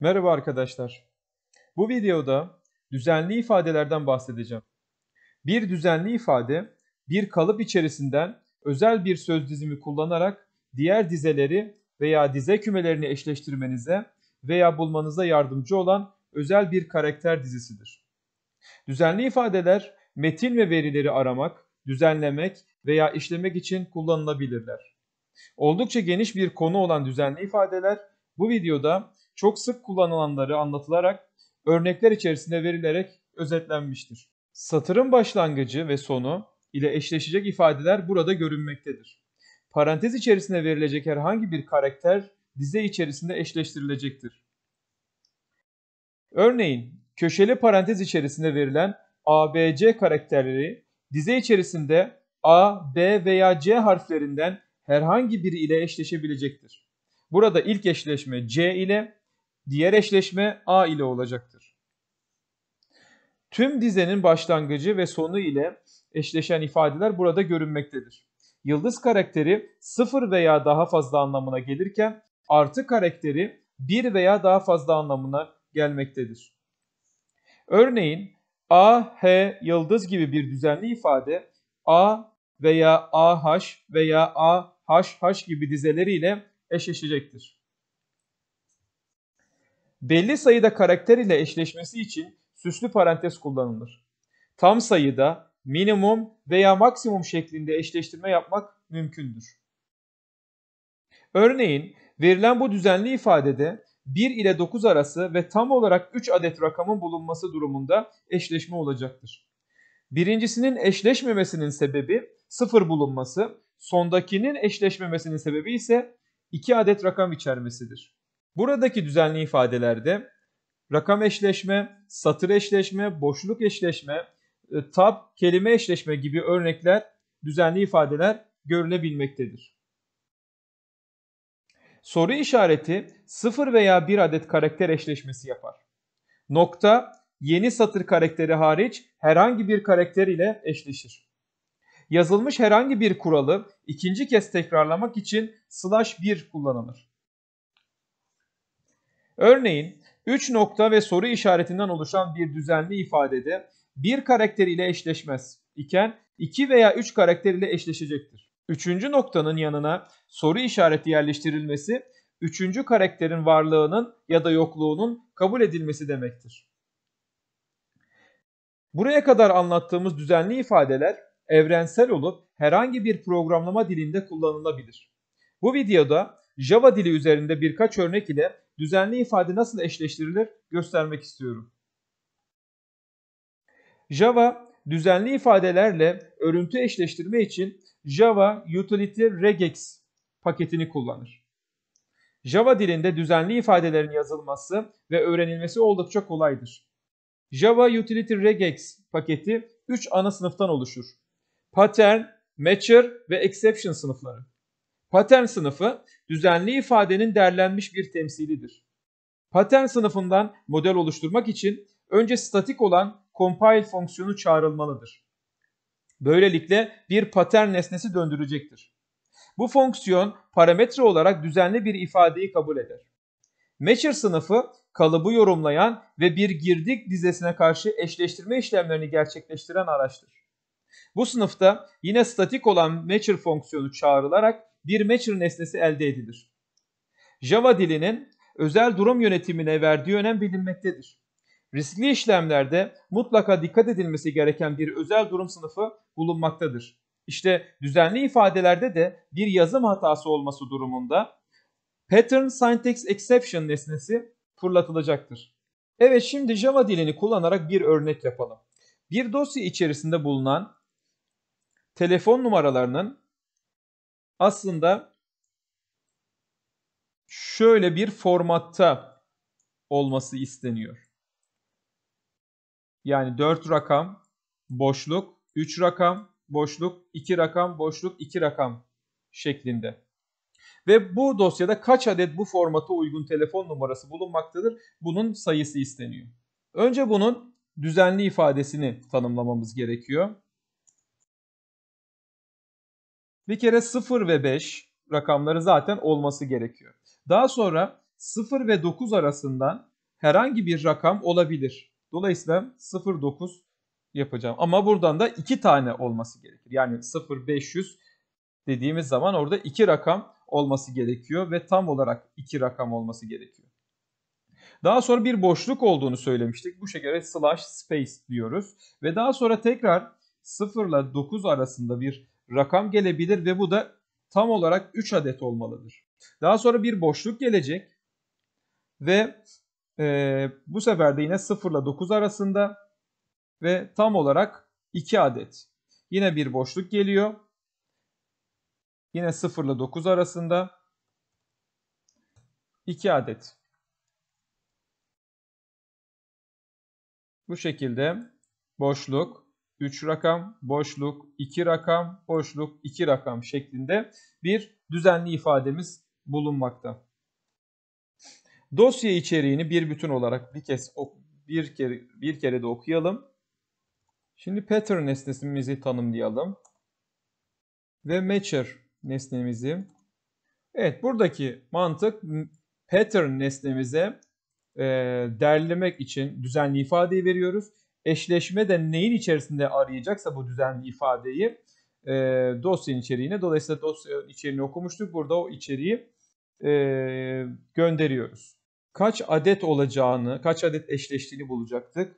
Merhaba arkadaşlar. Bu videoda düzenli ifadelerden bahsedeceğim. Bir düzenli ifade bir kalıp içerisinden özel bir söz dizimi kullanarak diğer dizeleri veya dize kümelerini eşleştirmenize veya bulmanıza yardımcı olan özel bir karakter dizisidir. Düzenli ifadeler metin ve verileri aramak, düzenlemek veya işlemek için kullanılabilirler. Oldukça geniş bir konu olan düzenli ifadeler bu videoda çok sık kullanılanları anlatılarak örnekler içerisinde verilerek özetlenmiştir. Satırın başlangıcı ve sonu ile eşleşecek ifadeler burada görünmektedir. Parantez içerisinde verilecek herhangi bir karakter dize içerisinde eşleştirilecektir. Örneğin köşeli parantez içerisinde verilen ABC karakterleri dize içerisinde A, B veya C harflerinden herhangi biri ile eşleşebilecektir. Burada ilk eşleşme C ile, Diğer eşleşme A ile olacaktır. Tüm dizenin başlangıcı ve sonu ile eşleşen ifadeler burada görünmektedir. Yıldız karakteri sıfır veya daha fazla anlamına gelirken artı karakteri bir veya daha fazla anlamına gelmektedir. Örneğin A, H, yıldız gibi bir düzenli ifade A veya AH veya AHH gibi dizeleriyle eşleşecektir belli sayıda karakter ile eşleşmesi için süslü parantez kullanılır. Tam sayıda minimum veya maksimum şeklinde eşleştirme yapmak mümkündür. Örneğin verilen bu düzenli ifadede 1 ile 9 arası ve tam olarak 3 adet rakamın bulunması durumunda eşleşme olacaktır. Birincisinin eşleşmemesinin sebebi 0 bulunması, sondakinin eşleşmemesinin sebebi ise 2 adet rakam içermesidir. Buradaki düzenli ifadelerde rakam eşleşme, satır eşleşme, boşluk eşleşme, e, tab, kelime eşleşme gibi örnekler, düzenli ifadeler görülebilmektedir. Soru işareti 0 veya 1 adet karakter eşleşmesi yapar. Nokta yeni satır karakteri hariç herhangi bir karakter ile eşleşir. Yazılmış herhangi bir kuralı ikinci kez tekrarlamak için slash 1 kullanılır. Örneğin 3 nokta ve soru işaretinden oluşan bir düzenli ifadede bir karakter ile eşleşmez iken 2 veya 3 karakter ile eşleşecektir. Üçüncü noktanın yanına soru işareti yerleştirilmesi üçüncü karakterin varlığının ya da yokluğunun kabul edilmesi demektir. Buraya kadar anlattığımız düzenli ifadeler evrensel olup herhangi bir programlama dilinde kullanılabilir. Bu videoda Java dili üzerinde birkaç örnek ile düzenli ifade nasıl eşleştirilir göstermek istiyorum. Java düzenli ifadelerle örüntü eşleştirme için Java Utility Regex paketini kullanır. Java dilinde düzenli ifadelerin yazılması ve öğrenilmesi oldukça kolaydır. Java Utility Regex paketi 3 ana sınıftan oluşur. Pattern, Matcher ve Exception sınıfları. Patern sınıfı düzenli ifadenin derlenmiş bir temsilidir. Patern sınıfından model oluşturmak için önce statik olan compile fonksiyonu çağrılmalıdır. Böylelikle bir patern nesnesi döndürecektir. Bu fonksiyon parametre olarak düzenli bir ifadeyi kabul eder. Matcher sınıfı kalıbı yorumlayan ve bir girdik dizesine karşı eşleştirme işlemlerini gerçekleştiren araçtır. Bu sınıfta yine statik olan matcher fonksiyonu çağrılarak bir meçhul nesnesi elde edilir. Java dilinin özel durum yönetimine verdiği önem bilinmektedir. Riskli işlemlerde mutlaka dikkat edilmesi gereken bir özel durum sınıfı bulunmaktadır. İşte düzenli ifadelerde de bir yazım hatası olması durumunda Pattern Syntax Exception nesnesi fırlatılacaktır. Evet şimdi Java dilini kullanarak bir örnek yapalım. Bir dosya içerisinde bulunan telefon numaralarının aslında şöyle bir formatta olması isteniyor. Yani 4 rakam boşluk, 3 rakam boşluk, 2 rakam boşluk, 2 rakam şeklinde. Ve bu dosyada kaç adet bu formata uygun telefon numarası bulunmaktadır? Bunun sayısı isteniyor. Önce bunun düzenli ifadesini tanımlamamız gerekiyor. Bir kere 0 ve 5 rakamları zaten olması gerekiyor. Daha sonra 0 ve 9 arasından herhangi bir rakam olabilir. Dolayısıyla 0 9 yapacağım. Ama buradan da 2 tane olması gerekir. Yani 0 500 dediğimiz zaman orada 2 rakam olması gerekiyor ve tam olarak 2 rakam olması gerekiyor. Daha sonra bir boşluk olduğunu söylemiştik. Bu şekilde slash space diyoruz. Ve daha sonra tekrar 0 ile 9 arasında bir rakam gelebilir ve bu da tam olarak 3 adet olmalıdır. Daha sonra bir boşluk gelecek ve e, bu sefer de yine 0 ile 9 arasında ve tam olarak 2 adet. Yine bir boşluk geliyor. Yine 0 ile 9 arasında 2 adet. Bu şekilde boşluk, 3 rakam, boşluk, 2 rakam, boşluk, 2 rakam şeklinde bir düzenli ifademiz bulunmakta. Dosya içeriğini bir bütün olarak bir kez bir kere bir kere de okuyalım. Şimdi pattern nesnemizi tanımlayalım. Ve matcher nesnemizi. Evet buradaki mantık pattern nesnemize e, derlemek için düzenli ifadeyi veriyoruz eşleşme de neyin içerisinde arayacaksa bu düzenli ifadeyi e, dosyanın içeriğine. Dolayısıyla dosyanın içeriğini okumuştuk. Burada o içeriği e, gönderiyoruz. Kaç adet olacağını, kaç adet eşleştiğini bulacaktık.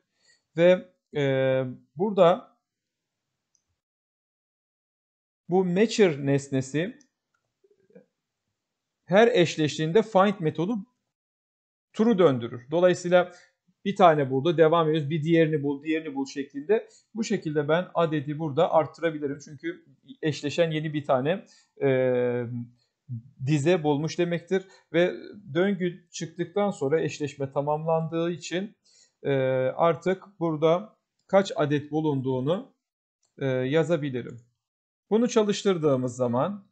Ve e, burada bu matcher nesnesi her eşleştiğinde find metodu true döndürür. Dolayısıyla bir tane buldu devam ediyoruz. Bir diğerini bul diğerini bul şeklinde. Bu şekilde ben adedi burada arttırabilirim. Çünkü eşleşen yeni bir tane e, dize bulmuş demektir. Ve döngü çıktıktan sonra eşleşme tamamlandığı için e, artık burada kaç adet bulunduğunu e, yazabilirim. Bunu çalıştırdığımız zaman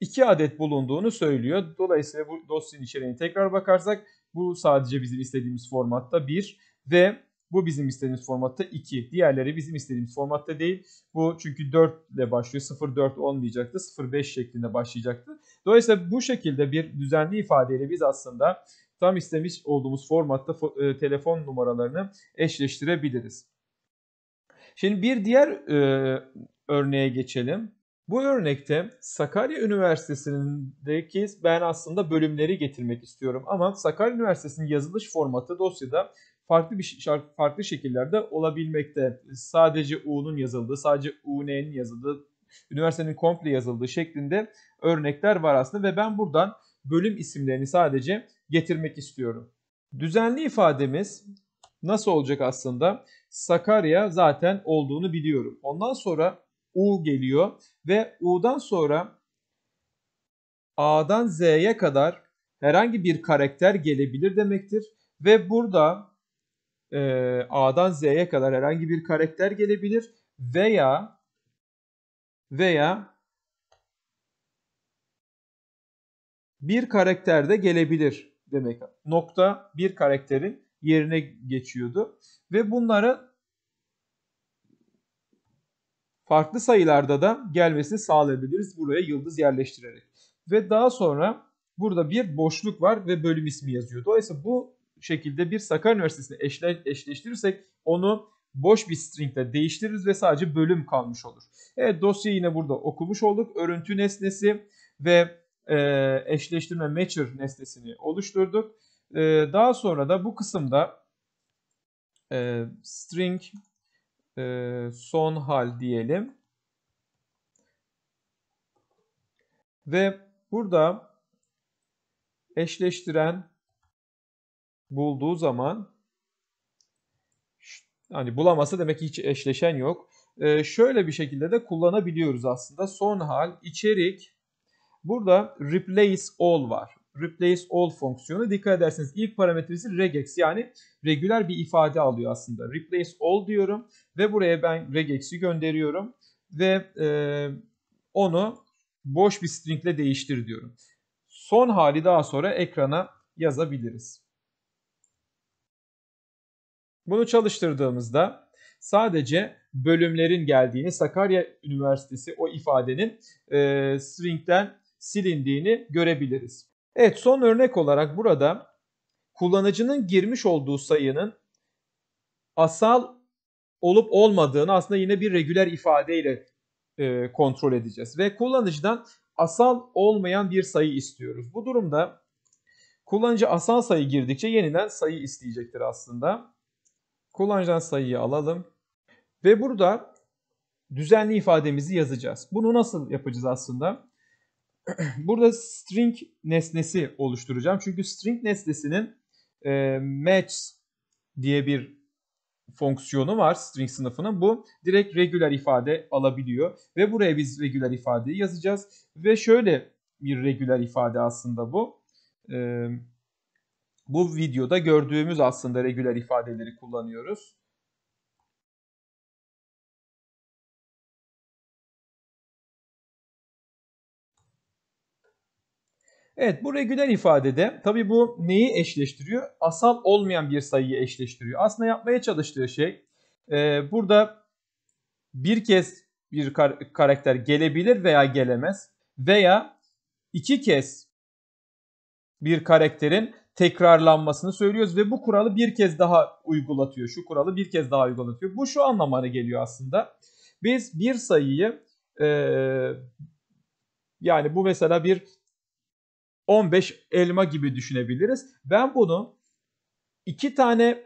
2 adet bulunduğunu söylüyor. Dolayısıyla bu dosyanın içeriğine tekrar bakarsak bu sadece bizim istediğimiz formatta 1 ve bu bizim istediğimiz formatta 2. Diğerleri bizim istediğimiz formatta değil. Bu çünkü 4 ile başlıyor. 0 4 olmayacaktı. 0 5 şeklinde başlayacaktı. Dolayısıyla bu şekilde bir düzenli ifadeyle biz aslında tam istemiş olduğumuz formatta e, telefon numaralarını eşleştirebiliriz. Şimdi bir diğer e, örneğe geçelim. Bu örnekte Sakarya Üniversitesi'ndeki ben aslında bölümleri getirmek istiyorum ama Sakarya Üniversitesi'nin yazılış formatı dosyada farklı bir farklı şekillerde olabilmekte. Sadece U'nun yazıldığı, sadece UN'nin yazıldığı, üniversitenin komple yazıldığı şeklinde örnekler var aslında ve ben buradan bölüm isimlerini sadece getirmek istiyorum. Düzenli ifademiz nasıl olacak aslında? Sakarya zaten olduğunu biliyorum. Ondan sonra U geliyor ve U'dan sonra A'dan Z'ye kadar herhangi bir karakter gelebilir demektir. Ve burada e, A'dan Z'ye kadar herhangi bir karakter gelebilir veya veya bir karakter de gelebilir demek. Nokta bir karakterin yerine geçiyordu ve bunları farklı sayılarda da gelmesini sağlayabiliriz buraya yıldız yerleştirerek. Ve daha sonra burada bir boşluk var ve bölüm ismi yazıyor. Dolayısıyla bu şekilde bir Sakarya Üniversitesi'ne eşle, eşleştirirsek onu boş bir stringle değiştiririz ve sadece bölüm kalmış olur. Evet dosyayı yine burada okumuş olduk. Örüntü nesnesi ve e, eşleştirme matcher nesnesini oluşturduk. E, daha sonra da bu kısımda e, string e, son hal diyelim. Ve burada eşleştiren bulduğu zaman hani bulaması demek ki hiç eşleşen yok. E, şöyle bir şekilde de kullanabiliyoruz aslında. Son hal, içerik. Burada replace all var replace all fonksiyonu. Dikkat ederseniz ilk parametresi regex yani regüler bir ifade alıyor aslında. Replace all diyorum ve buraya ben regex'i gönderiyorum ve e, onu boş bir stringle değiştir diyorum. Son hali daha sonra ekrana yazabiliriz. Bunu çalıştırdığımızda sadece bölümlerin geldiğini, Sakarya Üniversitesi o ifadenin e, string'den silindiğini görebiliriz. Evet son örnek olarak burada kullanıcının girmiş olduğu sayının asal olup olmadığını aslında yine bir regüler ifadeyle e, kontrol edeceğiz. Ve kullanıcıdan asal olmayan bir sayı istiyoruz. Bu durumda kullanıcı asal sayı girdikçe yeniden sayı isteyecektir aslında. Kullanıcıdan sayıyı alalım. Ve burada düzenli ifademizi yazacağız. Bunu nasıl yapacağız aslında? Burada string nesnesi oluşturacağım. Çünkü string nesnesinin e, match diye bir fonksiyonu var string sınıfının. Bu direkt regular ifade alabiliyor. Ve buraya biz regular ifadeyi yazacağız. Ve şöyle bir regular ifade aslında bu. E, bu videoda gördüğümüz aslında regular ifadeleri kullanıyoruz. Evet bu regüler ifadede tabi bu neyi eşleştiriyor? Asal olmayan bir sayıyı eşleştiriyor. Aslında yapmaya çalıştığı şey e, burada bir kez bir kar karakter gelebilir veya gelemez veya iki kez bir karakterin tekrarlanmasını söylüyoruz ve bu kuralı bir kez daha uygulatıyor. Şu kuralı bir kez daha uygulatıyor. Bu şu anlamına geliyor aslında. Biz bir sayıyı e, yani bu mesela bir 15 elma gibi düşünebiliriz. Ben bunu iki tane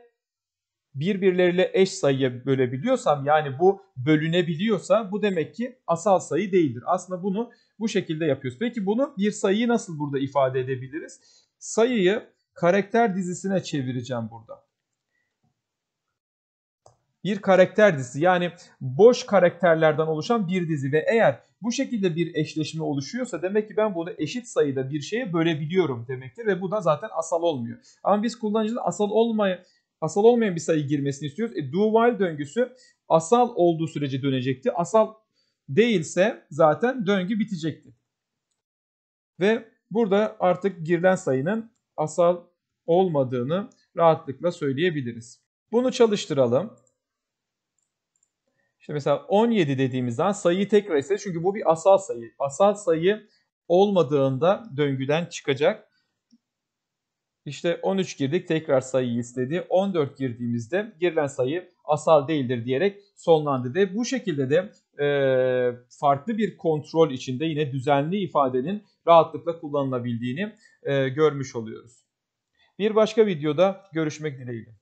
birbirleriyle eş sayıya bölebiliyorsam yani bu bölünebiliyorsa bu demek ki asal sayı değildir. Aslında bunu bu şekilde yapıyoruz. Peki bunu bir sayıyı nasıl burada ifade edebiliriz? Sayıyı karakter dizisine çevireceğim burada bir karakter dizisi. Yani boş karakterlerden oluşan bir dizi ve eğer bu şekilde bir eşleşme oluşuyorsa demek ki ben bunu eşit sayıda bir şeye bölebiliyorum demektir ve bu da zaten asal olmuyor. Ama biz kullanıcıda asal olmayan asal olmayan bir sayı girmesini istiyoruz. E, do while döngüsü asal olduğu sürece dönecekti. Asal değilse zaten döngü bitecekti. Ve burada artık girilen sayının asal olmadığını rahatlıkla söyleyebiliriz. Bunu çalıştıralım. İşte mesela 17 dediğimiz zaman sayıyı tekrar istedi. Çünkü bu bir asal sayı. Asal sayı olmadığında döngüden çıkacak. İşte 13 girdik tekrar sayıyı istedi. 14 girdiğimizde girilen sayı asal değildir diyerek sonlandı. Ve bu şekilde de e, farklı bir kontrol içinde yine düzenli ifadenin rahatlıkla kullanılabildiğini e, görmüş oluyoruz. Bir başka videoda görüşmek dileğiyle.